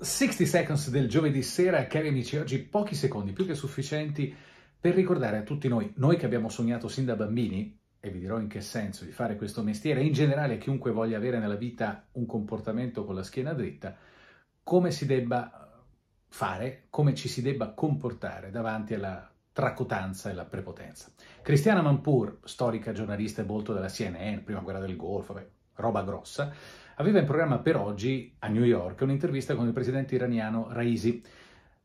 60 Seconds del giovedì sera, cari amici, oggi pochi secondi più che sufficienti per ricordare a tutti noi, noi che abbiamo sognato sin da bambini, e vi dirò in che senso di fare questo mestiere, in generale chiunque voglia avere nella vita un comportamento con la schiena dritta, come si debba fare, come ci si debba comportare davanti alla tracotanza e alla prepotenza. Cristiana Manpur, storica giornalista e volto della CNN, prima guerra del Golfo, beh, roba grossa, aveva in programma per oggi a New York un'intervista con il presidente iraniano Raisi.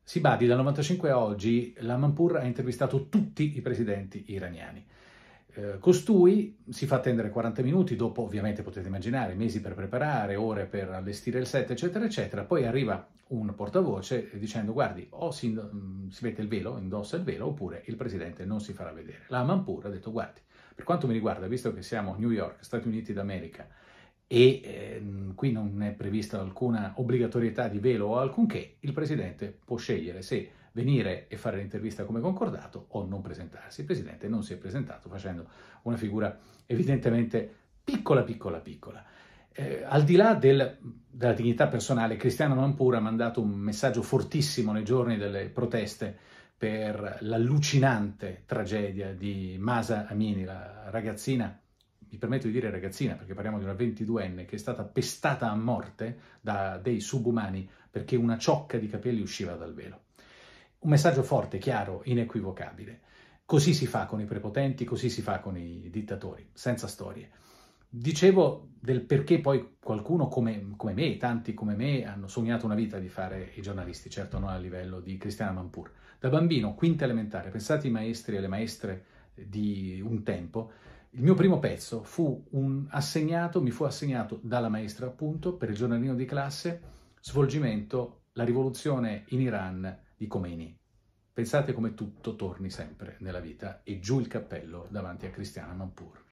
Si badi, dal 95 a oggi la Manpur ha intervistato tutti i presidenti iraniani. Eh, costui si fa attendere 40 minuti, dopo ovviamente potete immaginare mesi per preparare, ore per allestire il set, eccetera, eccetera. Poi arriva un portavoce dicendo guardi o si, mm, si mette il velo, indossa il velo, oppure il presidente non si farà vedere. La Manpur ha detto guardi, per quanto mi riguarda, visto che siamo New York, Stati Uniti d'America, e eh, qui non è prevista alcuna obbligatorietà di velo o alcunché, il Presidente può scegliere se venire e fare l'intervista come concordato o non presentarsi. Il Presidente non si è presentato facendo una figura evidentemente piccola, piccola, piccola. Eh, al di là del, della dignità personale, Cristiano Mampura ha mandato un messaggio fortissimo nei giorni delle proteste per l'allucinante tragedia di Masa Amini, la ragazzina, mi permetto di dire ragazzina perché parliamo di una 22enne che è stata pestata a morte da dei subumani perché una ciocca di capelli usciva dal velo. Un messaggio forte, chiaro, inequivocabile. Così si fa con i prepotenti, così si fa con i dittatori, senza storie. Dicevo del perché poi qualcuno come, come me, tanti come me, hanno sognato una vita di fare i giornalisti, certo non a livello di Cristiana Mampur. Da bambino, quinta elementare, pensate ai maestri e alle maestre di un tempo, il mio primo pezzo fu un assegnato, mi fu assegnato dalla maestra appunto, per il giornalino di classe, svolgimento la rivoluzione in Iran di Khomeini. Pensate come tutto torni sempre nella vita e giù il cappello davanti a Cristiana Mampur.